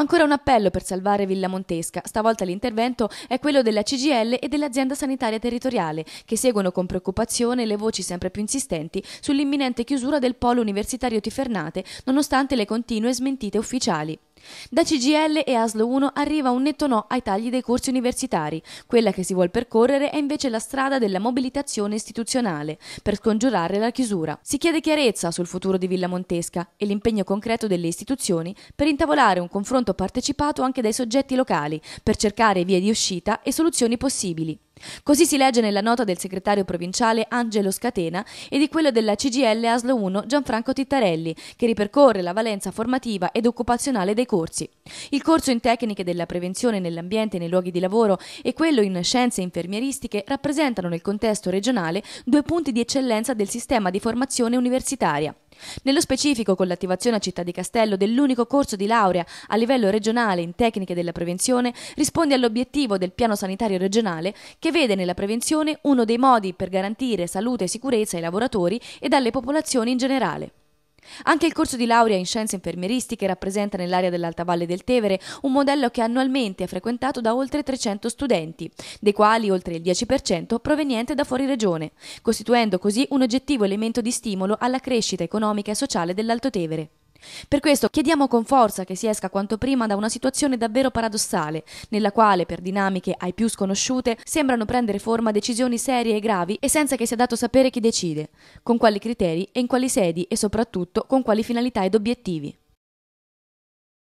Ancora un appello per salvare Villa Montesca. Stavolta l'intervento è quello della CGL e dell'azienda sanitaria territoriale, che seguono con preoccupazione le voci sempre più insistenti sull'imminente chiusura del polo universitario Tifernate, nonostante le continue smentite ufficiali. Da CGL e ASLO 1 arriva un netto no ai tagli dei corsi universitari. Quella che si vuole percorrere è invece la strada della mobilitazione istituzionale per scongiurare la chiusura. Si chiede chiarezza sul futuro di Villa Montesca e l'impegno concreto delle istituzioni per intavolare un confronto partecipato anche dai soggetti locali per cercare vie di uscita e soluzioni possibili. Così si legge nella nota del segretario provinciale Angelo Scatena e di quello della CGL Aslo 1 Gianfranco Tittarelli, che ripercorre la valenza formativa ed occupazionale dei corsi. Il corso in tecniche della prevenzione nell'ambiente e nei luoghi di lavoro e quello in scienze infermieristiche rappresentano nel contesto regionale due punti di eccellenza del sistema di formazione universitaria. Nello specifico, con l'attivazione a Città di Castello dell'unico corso di laurea a livello regionale in tecniche della prevenzione, risponde all'obiettivo del piano sanitario regionale che vede nella prevenzione uno dei modi per garantire salute e sicurezza ai lavoratori e alle popolazioni in generale. Anche il corso di laurea in scienze infermieristiche rappresenta nell'area dell'Alta Valle del Tevere un modello che annualmente è frequentato da oltre 300 studenti, dei quali oltre il 10% proveniente da fuori regione, costituendo così un oggettivo elemento di stimolo alla crescita economica e sociale dell'Alto Tevere. Per questo chiediamo con forza che si esca quanto prima da una situazione davvero paradossale, nella quale, per dinamiche ai più sconosciute, sembrano prendere forma decisioni serie e gravi e senza che sia dato sapere chi decide, con quali criteri e in quali sedi e soprattutto con quali finalità ed obiettivi.